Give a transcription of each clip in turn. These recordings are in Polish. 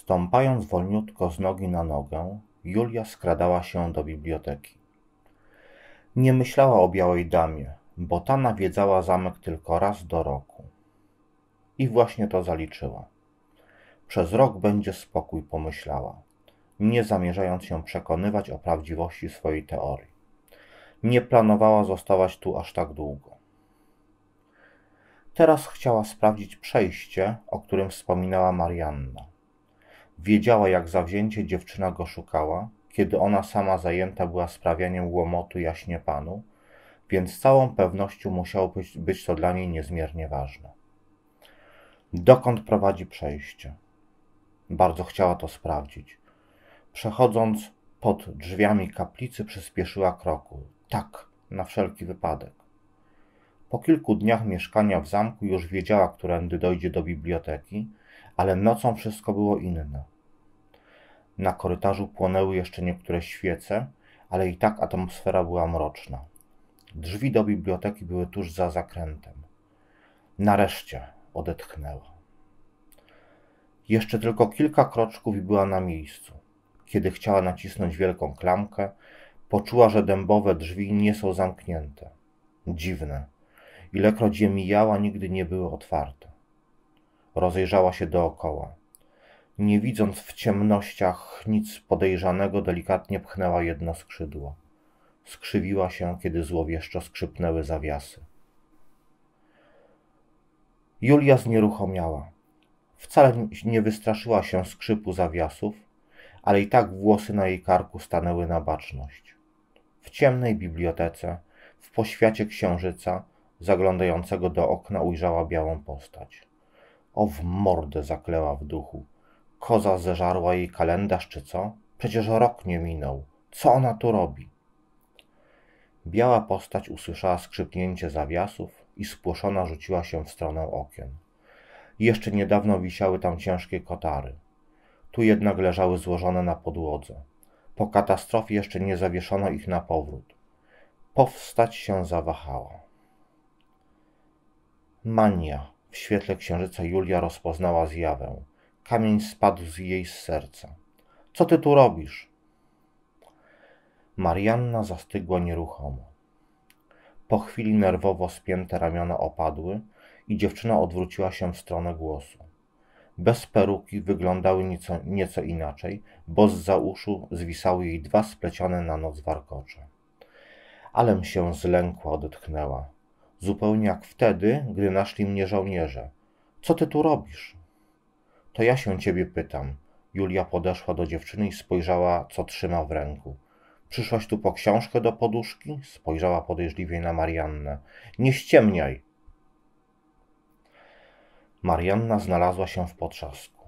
Stąpając wolniutko z nogi na nogę, Julia skradała się do biblioteki. Nie myślała o białej damie, bo ta nawiedzała zamek tylko raz do roku. I właśnie to zaliczyła. Przez rok będzie spokój, pomyślała, nie zamierzając się przekonywać o prawdziwości swojej teorii. Nie planowała zostawać tu aż tak długo. Teraz chciała sprawdzić przejście, o którym wspominała Marianna. Wiedziała, jak zawzięcie dziewczyna go szukała, kiedy ona sama zajęta była sprawianiem łomotu jaśnie panu, więc z całą pewnością musiało być, być to dla niej niezmiernie ważne. Dokąd prowadzi przejście? Bardzo chciała to sprawdzić. Przechodząc pod drzwiami kaplicy, przyspieszyła kroku. Tak, na wszelki wypadek. Po kilku dniach mieszkania w zamku już wiedziała, którędy dojdzie do biblioteki, ale nocą wszystko było inne. Na korytarzu płonęły jeszcze niektóre świece, ale i tak atmosfera była mroczna. Drzwi do biblioteki były tuż za zakrętem. Nareszcie odetchnęła. Jeszcze tylko kilka kroczków i była na miejscu. Kiedy chciała nacisnąć wielką klamkę, poczuła, że dębowe drzwi nie są zamknięte. Dziwne. Ilekroć je mijała, nigdy nie były otwarte. Rozejrzała się dookoła. Nie widząc w ciemnościach nic podejrzanego, delikatnie pchnęła jedno skrzydło. Skrzywiła się, kiedy złowieszczo skrzypnęły zawiasy. Julia znieruchomiała. Wcale nie wystraszyła się skrzypu zawiasów, ale i tak włosy na jej karku stanęły na baczność. W ciemnej bibliotece, w poświacie księżyca, zaglądającego do okna, ujrzała białą postać. O w mordę zakleła w duchu. Koza zeżarła jej kalendarz czy co? Przecież rok nie minął. Co ona tu robi? Biała postać usłyszała skrzypnięcie zawiasów i spłoszona rzuciła się w stronę okien. Jeszcze niedawno wisiały tam ciężkie kotary. Tu jednak leżały złożone na podłodze. Po katastrofie jeszcze nie zawieszono ich na powrót. Powstać się zawahała. Mania, w świetle księżyca Julia rozpoznała zjawę. Kamień spadł z jej serca. Co ty tu robisz? Marianna zastygła nieruchomo. Po chwili nerwowo spięte ramiona opadły i dziewczyna odwróciła się w stronę głosu. Bez peruki wyglądały nieco, nieco inaczej, bo z za uszu zwisały jej dwa splecione na noc warkocze. Alem się zlękła, odetchnęła zupełnie jak wtedy, gdy naszli mnie żołnierze. Co ty tu robisz? To ja się ciebie pytam. Julia podeszła do dziewczyny i spojrzała, co trzyma w ręku. Przyszłaś tu po książkę do poduszki? Spojrzała podejrzliwie na Mariannę. Nie ściemniaj! Marianna znalazła się w potrzasku.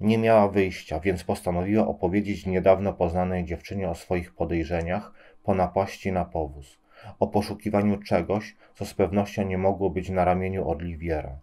Nie miała wyjścia, więc postanowiła opowiedzieć niedawno poznanej dziewczynie o swoich podejrzeniach po napaści na powóz o poszukiwaniu czegoś, co z pewnością nie mogło być na ramieniu Oliwiera.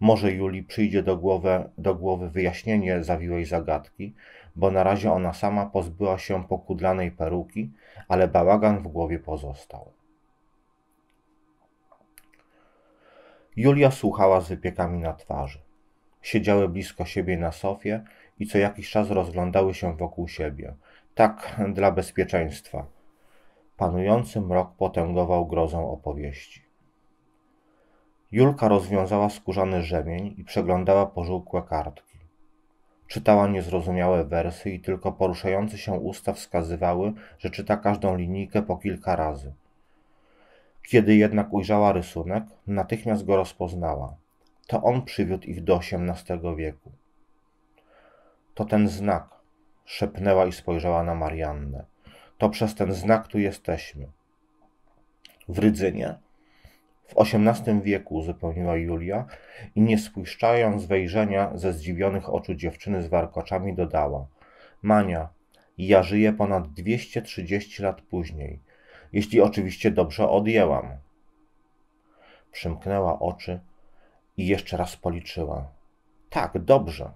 Może Julii przyjdzie do głowy, do głowy wyjaśnienie zawiłej zagadki, bo na razie ona sama pozbyła się pokudlanej peruki, ale bałagan w głowie pozostał. Julia słuchała z wypiekami na twarzy. Siedziały blisko siebie na sofie i co jakiś czas rozglądały się wokół siebie. Tak dla bezpieczeństwa – Panujący mrok potęgował grozą opowieści. Julka rozwiązała skórzany rzemień i przeglądała pożółkłe kartki. Czytała niezrozumiałe wersy i tylko poruszające się usta wskazywały, że czyta każdą linijkę po kilka razy. Kiedy jednak ujrzała rysunek, natychmiast go rozpoznała. To on przywiódł ich do XVIII wieku. To ten znak, szepnęła i spojrzała na Mariannę to przez ten znak tu jesteśmy. W Rydzynie w XVIII wieku uzupełniła Julia i nie spuszczając wejrzenia ze zdziwionych oczu dziewczyny z warkoczami dodała Mania, ja żyję ponad 230 lat później, jeśli oczywiście dobrze odjęłam. Przymknęła oczy i jeszcze raz policzyła. Tak, dobrze.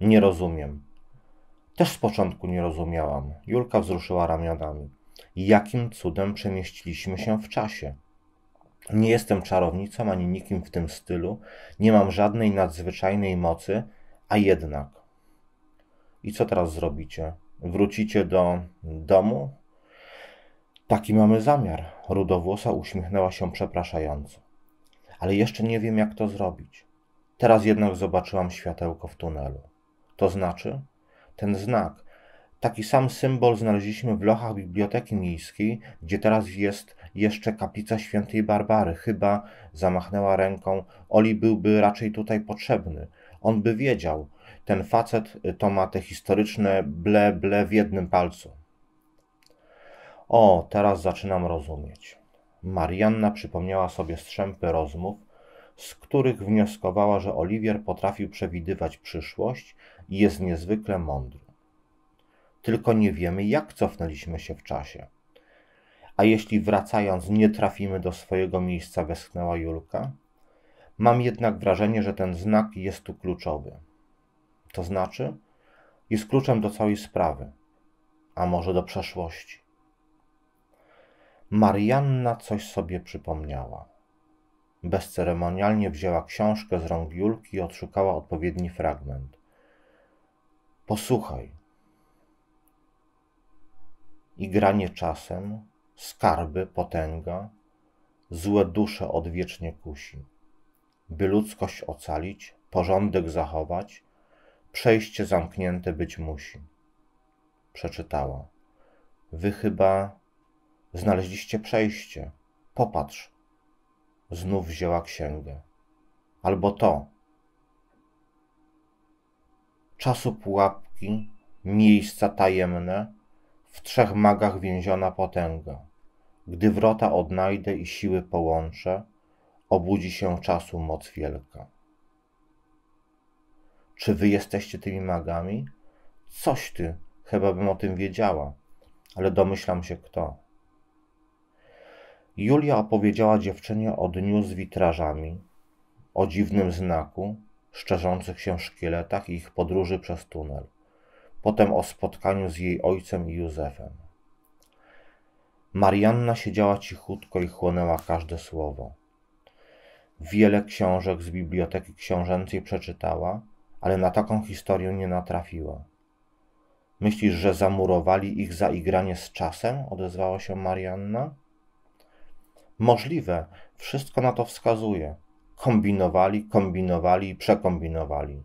Nie rozumiem. Też z początku nie rozumiałam. Julka wzruszyła ramionami. Jakim cudem przemieściliśmy się w czasie? Nie jestem czarownicą ani nikim w tym stylu, nie mam żadnej nadzwyczajnej mocy, a jednak. I co teraz zrobicie? Wrócicie do domu? Taki mamy zamiar. Rudowłosa uśmiechnęła się przepraszająco. Ale jeszcze nie wiem, jak to zrobić. Teraz jednak zobaczyłam światełko w tunelu. To znaczy, ten znak. Taki sam symbol znaleźliśmy w lochach Biblioteki Miejskiej, gdzie teraz jest jeszcze kaplica świętej Barbary. Chyba zamachnęła ręką. Oli byłby raczej tutaj potrzebny. On by wiedział. Ten facet to ma te historyczne ble ble w jednym palcu. O, teraz zaczynam rozumieć. Marianna przypomniała sobie strzępy rozmów, z których wnioskowała, że Oliwier potrafił przewidywać przyszłość, i jest niezwykle mądry. Tylko nie wiemy, jak cofnęliśmy się w czasie. A jeśli wracając nie trafimy do swojego miejsca, westchnęła Julka, mam jednak wrażenie, że ten znak jest tu kluczowy. To znaczy, jest kluczem do całej sprawy, a może do przeszłości. Marianna coś sobie przypomniała. Bezceremonialnie wzięła książkę z rąk Julki i odszukała odpowiedni fragment. Posłuchaj. I granie czasem, skarby, potęga, złe dusze odwiecznie kusi. By ludzkość ocalić, porządek zachować, przejście zamknięte być musi. Przeczytała. Wy chyba znaleźliście przejście. Popatrz. Znów wzięła księgę. Albo to, czasu pułapki, miejsca tajemne, w trzech magach więziona potęga. Gdy wrota odnajdę i siły połączę, obudzi się czasu moc wielka. Czy wy jesteście tymi magami? Coś ty, chyba bym o tym wiedziała, ale domyślam się kto. Julia opowiedziała dziewczynie o dniu z witrażami, o dziwnym znaku, szczerzących się szkieletach i ich podróży przez tunel, potem o spotkaniu z jej ojcem i Józefem. Marianna siedziała cichutko i chłonęła każde słowo. Wiele książek z biblioteki książęcej przeczytała, ale na taką historię nie natrafiła. Myślisz, że zamurowali ich za igranie z czasem? odezwała się Marianna. Możliwe, wszystko na to wskazuje kombinowali, kombinowali i przekombinowali.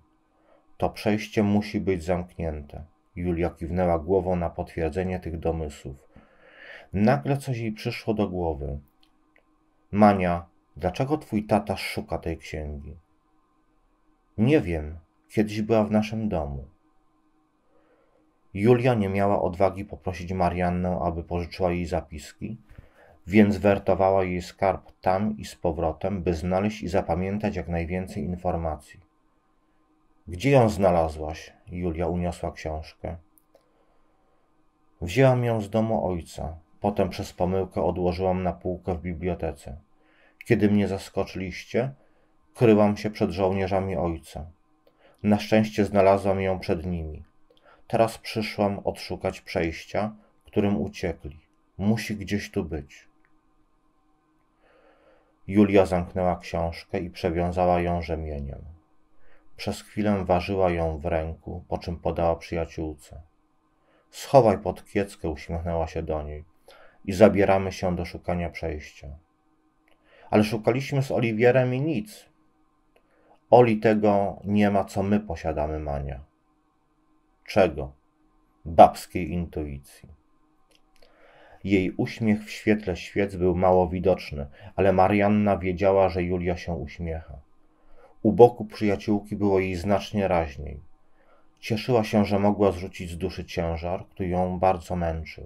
To przejście musi być zamknięte. Julia kiwnęła głową na potwierdzenie tych domysłów. Nagle coś jej przyszło do głowy. Mania, dlaczego twój tata szuka tej księgi? Nie wiem, kiedyś była w naszym domu. Julia nie miała odwagi poprosić Mariannę, aby pożyczyła jej zapiski, więc wertowała jej skarb tam i z powrotem, by znaleźć i zapamiętać jak najwięcej informacji. Gdzie ją znalazłaś? Julia uniosła książkę. Wzięłam ją z domu ojca, potem przez pomyłkę odłożyłam na półkę w bibliotece. Kiedy mnie zaskoczyliście, kryłam się przed żołnierzami ojca. Na szczęście znalazłam ją przed nimi. Teraz przyszłam odszukać przejścia, którym uciekli. Musi gdzieś tu być. Julia zamknęła książkę i przewiązała ją rzemieniem. Przez chwilę ważyła ją w ręku, po czym podała przyjaciółce. Schowaj pod kieckę, uśmiechnęła się do niej i zabieramy się do szukania przejścia. Ale szukaliśmy z Oliwierem i nic. Oli tego nie ma, co my posiadamy, Mania. Czego? Babskiej intuicji. Jej uśmiech w świetle świec był mało widoczny, ale Marianna wiedziała, że Julia się uśmiecha. U boku przyjaciółki było jej znacznie raźniej. Cieszyła się, że mogła zrzucić z duszy ciężar, który ją bardzo męczył.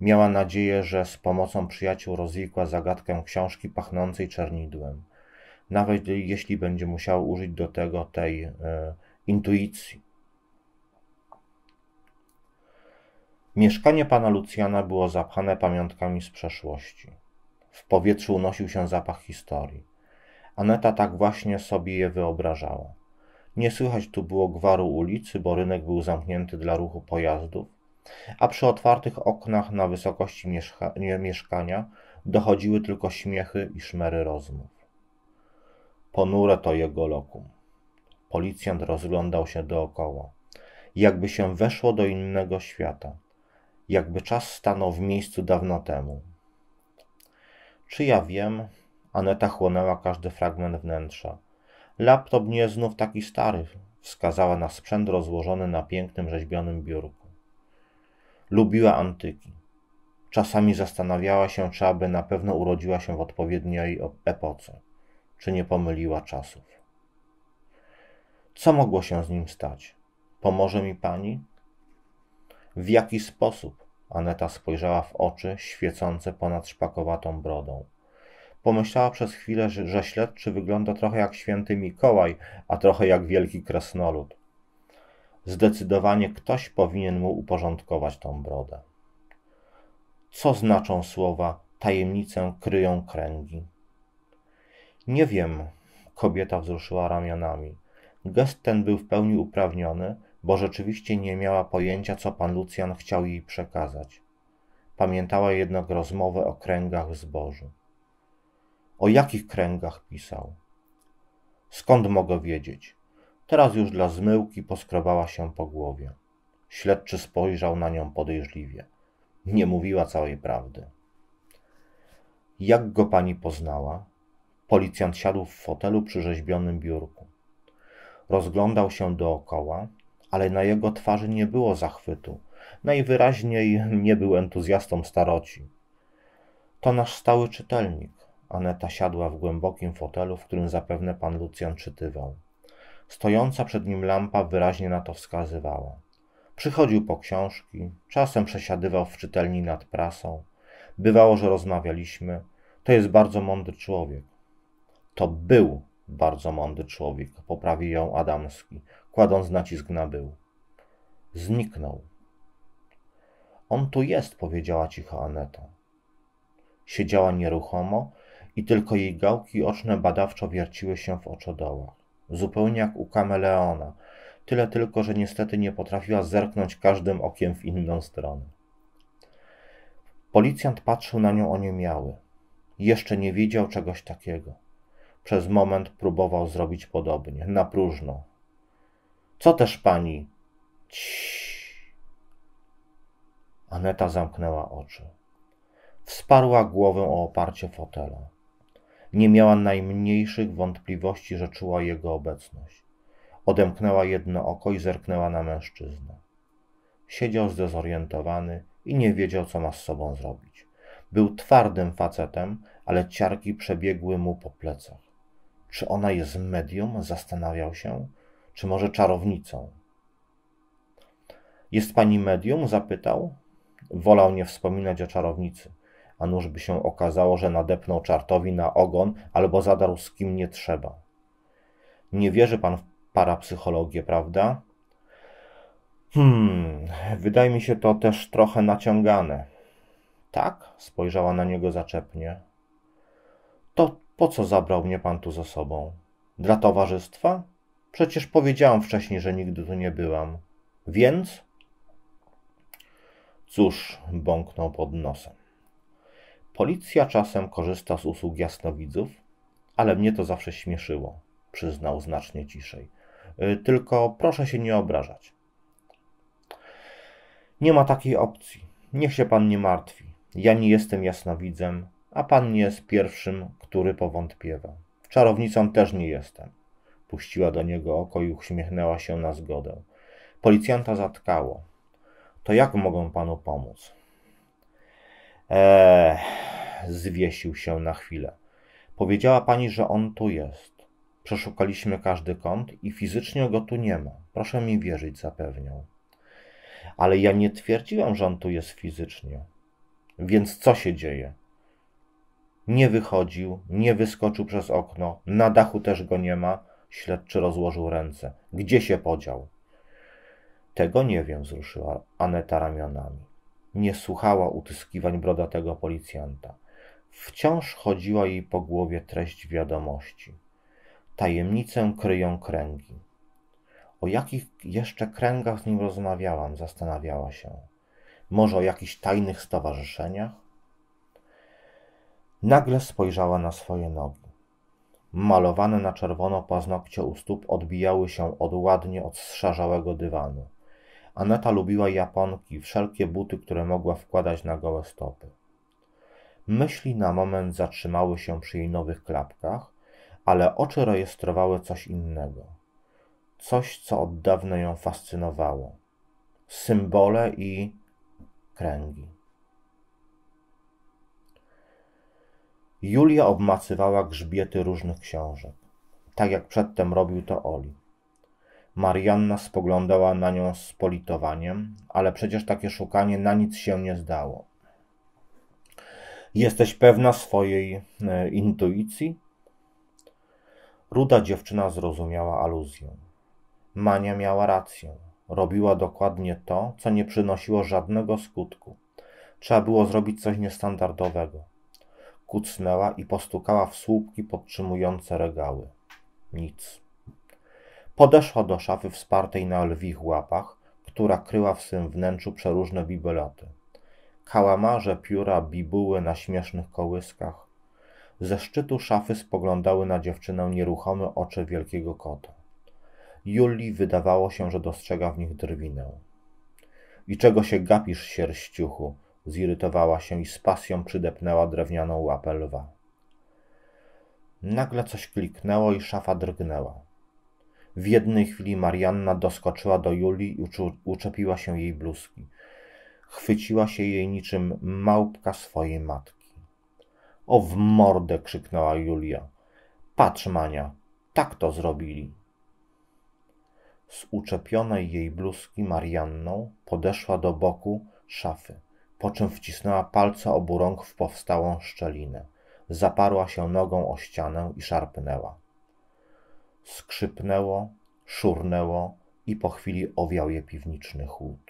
Miała nadzieję, że z pomocą przyjaciół rozwikła zagadkę książki pachnącej czernidłem. Nawet jeśli będzie musiała użyć do tego tej e, intuicji. Mieszkanie pana Lucjana było zapchane pamiątkami z przeszłości. W powietrzu unosił się zapach historii. Aneta tak właśnie sobie je wyobrażała. Nie słychać tu było gwaru ulicy, bo rynek był zamknięty dla ruchu pojazdów, a przy otwartych oknach na wysokości mieszka mieszkania dochodziły tylko śmiechy i szmery rozmów. Ponure to jego lokum. Policjant rozglądał się dookoła, jakby się weszło do innego świata jakby czas stanął w miejscu dawno temu. Czy ja wiem? Aneta chłonęła każdy fragment wnętrza. Laptop nie jest znów taki stary, wskazała na sprzęt rozłożony na pięknym rzeźbionym biurku. Lubiła antyki. Czasami zastanawiała się, czy aby na pewno urodziła się w odpowiedniej epoce, czy nie pomyliła czasów. Co mogło się z nim stać? Pomoże mi pani? W jaki sposób? Aneta spojrzała w oczy świecące ponad szpakowatą brodą. Pomyślała przez chwilę, że, że śledczy wygląda trochę jak święty Mikołaj, a trochę jak wielki kresnolud. Zdecydowanie ktoś powinien mu uporządkować tą brodę. Co znaczą słowa tajemnicę kryją kręgi? Nie wiem, kobieta wzruszyła ramionami. Gest ten był w pełni uprawniony, bo rzeczywiście nie miała pojęcia, co pan Lucjan chciał jej przekazać. Pamiętała jednak rozmowę o kręgach zbożu. O jakich kręgach pisał? Skąd mogę wiedzieć? Teraz już dla zmyłki poskrobała się po głowie. Śledczy spojrzał na nią podejrzliwie. Nie mówiła całej prawdy. Jak go pani poznała? Policjant siadł w fotelu przy rzeźbionym biurku. Rozglądał się dookoła, ale na jego twarzy nie było zachwytu. Najwyraźniej nie był entuzjastą staroci. To nasz stały czytelnik. Aneta siadła w głębokim fotelu, w którym zapewne pan Lucjan czytywał. Stojąca przed nim lampa wyraźnie na to wskazywała. Przychodził po książki, czasem przesiadywał w czytelni nad prasą. Bywało, że rozmawialiśmy. To jest bardzo mądry człowiek. To był bardzo mądry człowiek, poprawił ją Adamski, kładąc nacisk na był. Zniknął. On tu jest, powiedziała cicho Aneta. Siedziała nieruchomo i tylko jej gałki oczne badawczo wierciły się w oczodołach. Zupełnie jak u kameleona, tyle tylko, że niestety nie potrafiła zerknąć każdym okiem w inną stronę. Policjant patrzył na nią oniemiały. Jeszcze nie widział czegoś takiego. Przez moment próbował zrobić podobnie, na próżno, co też pani? Ciii. Aneta zamknęła oczy. Wsparła głowę o oparcie fotela. Nie miała najmniejszych wątpliwości, że czuła jego obecność. Odemknęła jedno oko i zerknęła na mężczyznę. Siedział zdezorientowany i nie wiedział, co ma z sobą zrobić. Był twardym facetem, ale ciarki przebiegły mu po plecach. Czy ona jest medium? Zastanawiał się czy może czarownicą. Jest pani medium? zapytał. Wolał nie wspominać o czarownicy, a nuż by się okazało, że nadepnął czartowi na ogon albo zadarł z kim nie trzeba. Nie wierzy pan w parapsychologię, prawda? Hmm, wydaje mi się to też trochę naciągane. Tak? spojrzała na niego zaczepnie. To po co zabrał mnie pan tu ze sobą? Dla towarzystwa? Przecież powiedziałam wcześniej, że nigdy tu nie byłam. Więc? Cóż, bąknął pod nosem. Policja czasem korzysta z usług jasnowidzów, ale mnie to zawsze śmieszyło, przyznał znacznie ciszej. Y, tylko proszę się nie obrażać. Nie ma takiej opcji. Niech się pan nie martwi. Ja nie jestem jasnowidzem, a pan nie jest pierwszym, który powątpiewa. Czarownicą też nie jestem. Puściła do niego oko i uśmiechnęła się na zgodę. Policjanta zatkało. To jak mogę panu pomóc? Eee, zwiesił się na chwilę. Powiedziała pani, że on tu jest. Przeszukaliśmy każdy kąt i fizycznie go tu nie ma. Proszę mi wierzyć, zapewniał. Ale ja nie twierdziłam, że on tu jest fizycznie. Więc co się dzieje? Nie wychodził, nie wyskoczył przez okno, na dachu też go nie ma. Śledczy rozłożył ręce. Gdzie się podział? Tego nie wiem, wzruszyła Aneta ramionami. Nie słuchała utyskiwań brodatego policjanta. Wciąż chodziła jej po głowie treść wiadomości. Tajemnicę kryją kręgi. O jakich jeszcze kręgach z nim rozmawiałam, zastanawiała się. Może o jakichś tajnych stowarzyszeniach? Nagle spojrzała na swoje nogi. Malowane na czerwono paznokcie u stóp odbijały się od ładnie od szarzałego dywanu. Aneta lubiła japonki, wszelkie buty, które mogła wkładać na gołe stopy. Myśli na moment zatrzymały się przy jej nowych klapkach, ale oczy rejestrowały coś innego. Coś, co od dawna ją fascynowało. Symbole i kręgi. Julia obmacywała grzbiety różnych książek, tak jak przedtem robił to Oli. Marianna spoglądała na nią z politowaniem, ale przecież takie szukanie na nic się nie zdało. Jesteś pewna swojej e, intuicji? Ruda dziewczyna zrozumiała aluzję. Mania miała rację. Robiła dokładnie to, co nie przynosiło żadnego skutku. Trzeba było zrobić coś niestandardowego kucnęła i postukała w słupki podtrzymujące regały. Nic. Podeszła do szafy wspartej na lwich łapach, która kryła w swym wnętrzu przeróżne bibeloty. Kałamarze, pióra, bibuły na śmiesznych kołyskach. Ze szczytu szafy spoglądały na dziewczynę nieruchome oczy wielkiego kota. Julii wydawało się, że dostrzega w nich drwinę. I czego się gapisz, sierściuchu? Zirytowała się i z pasją przydepnęła drewnianą łapę lwa. Nagle coś kliknęło i szafa drgnęła. W jednej chwili Marianna doskoczyła do Julii i uczepiła się jej bluzki. Chwyciła się jej niczym małpka swojej matki. O w mordę! krzyknęła Julia. Patrz, Mania, tak to zrobili. Z uczepionej jej bluzki Marianną podeszła do boku szafy po czym wcisnęła palce obu rąk w powstałą szczelinę. Zaparła się nogą o ścianę i szarpnęła. Skrzypnęło, szurnęło i po chwili owiał je piwniczny chłód.